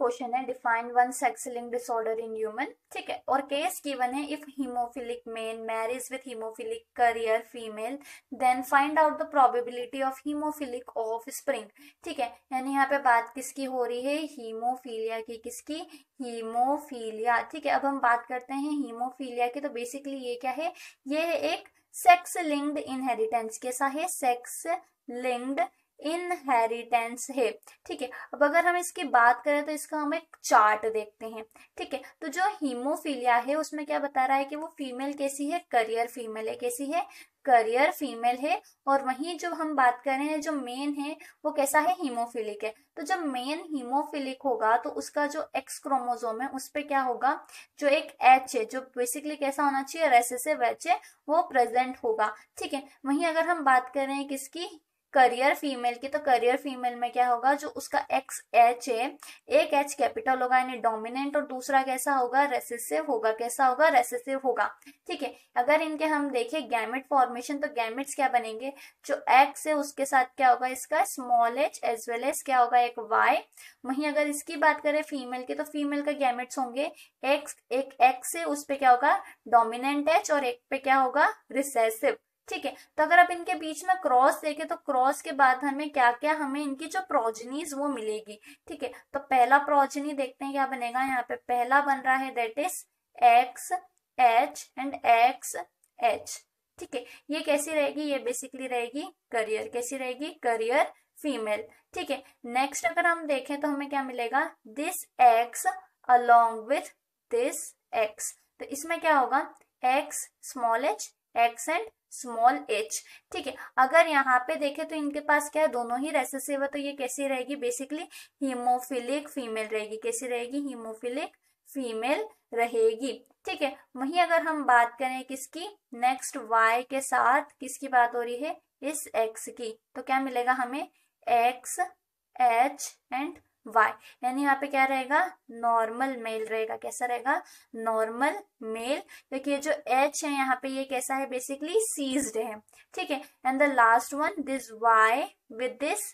question है define one sex link disorder in human ठीक है और केस गिवन है if hemophilic men marriage with hemophilic carrier female then find out the probability of hemophilic offspring ठीक है यानी यहाँ पे बात किसकी हो रही है हीमोफीलिया की किसकी हीमोफीलिया ठीक है अब हम बात करते हैं हीमोफीलिया की तो बेसिकली ये क्या है ये है एक सेक्स लिंक्ड इनहेरिटेंस कैसा है सेक्स लिंक्ड इनहेरिटेंस है ठीक है अब अगर हम इसकी बात करें तो इसका हम एक चार्ट देखते हैं ठीक है तो जो हीमोफीलिया है उसमें क्या बता रहा है कि वो फीमेल कैसी है करियर फीमेल है कैसी है करियर फीमेल है और वहीं जो हम बात कर रहे हैं जो मेन है वो कैसा है हीमोफिलिक है तो जब मेन हीमोफिलिक होगा तो उसका जो एक्स क्रोमोजोम है उस पर क्या होगा जो एक एच है जो बेसिकली कैसा होना चाहिए रेसेसिव एच है वो प्रेजेंट होगा ठीक है वहीं अगर हम बात कर रहे हैं किसकी करियर फीमेल की तो करियर फीमेल में क्या होगा जो उसका एक्स एच है एक एच कैपिटल होगा यानी डोमिनेंट और दूसरा कैसा होगा रेसिसिव होगा कैसा होगा रेसिसिव होगा ठीक है अगर इनके हम देखें गैमेट फॉर्मेशन तो गैमेट्स क्या बनेंगे जो एक्स है उसके साथ क्या होगा इसका small h as well as क्या होगा एक वाई वहीं अगर इसकी बात करें फीमेल की तो फीमेल का गैमेट्स होंगे एक्स एक एक्स है उस पर क्या होगा डोमिनेंट एच और एक पे क्या होगा रिसेसिव ठीक है तो अगर आप इनके बीच में क्रॉस देखें तो क्रॉस के बाद हमें क्या क्या हमें इनकी जो प्रोजनीज वो मिलेगी ठीक है तो पहला प्रोजनी देखते हैं क्या बनेगा यहाँ पे पहला बन रहा है that is x h and x h ठीक है ये कैसी रहेगी ये बेसिकली रहेगी करियर कैसी रहेगी करियर फीमेल ठीक है नेक्स्ट अगर हम देखें तो हमें क्या मिलेगा this x along with this x तो इसमें क्या होगा x small h x and small h ठीक है अगर यहाँ पे देखें तो इनके पास क्या है दोनों ही रेसेसिव है तो ये कैसी रहेगी बेसिकली हीमोफिलिक फीमेल रहेगी कैसी रहेगी हीमोफिलिक फीमेल रहेगी ठीक है वहीं अगर हम बात करें किसकी नेक्स्ट वाई के साथ किसकी बात हो रही है इस एक्स की तो क्या मिलेगा हमें एक्स एच एंड वाई यानी यहाँ पे क्या रहेगा नॉर्मल मेल रहेगा कैसा रहेगा नॉर्मल मेल क्योंकि ये जो एच है यहाँ पे ये कैसा है बेसिकली सीज्ड है ठीक है and the last one this y with this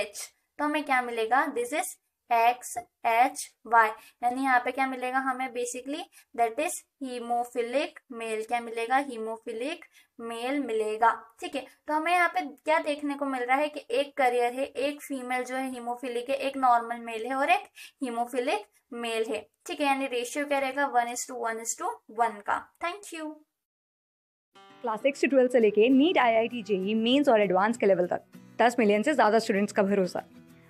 h तो हमें क्या मिलेगा this is x h y यानी यहाँ पे क्या मिलेगा हमें basically that is hemophilic male क्या मिलेगा हीमोफिलिक मेल मिलेगा ठीक है तो हमें यहाँ पे क्या देखने को मिल रहा है कि एक करियर है एक फीमेल जो है हीमोफिलिक है एक नॉर्मल मेल है और एक हीमोफिलिक मेल है ठीक है यानी रेशियो क्या रहेगा one is to one is to one का थैंक यू क्लास सिक्स से ट्वेल्थ से लेके NEET I I T JEE mains और एडवांस के लेवल तक दस मिलियन से ज़्यादा स्टूडेंट्स का भरोसा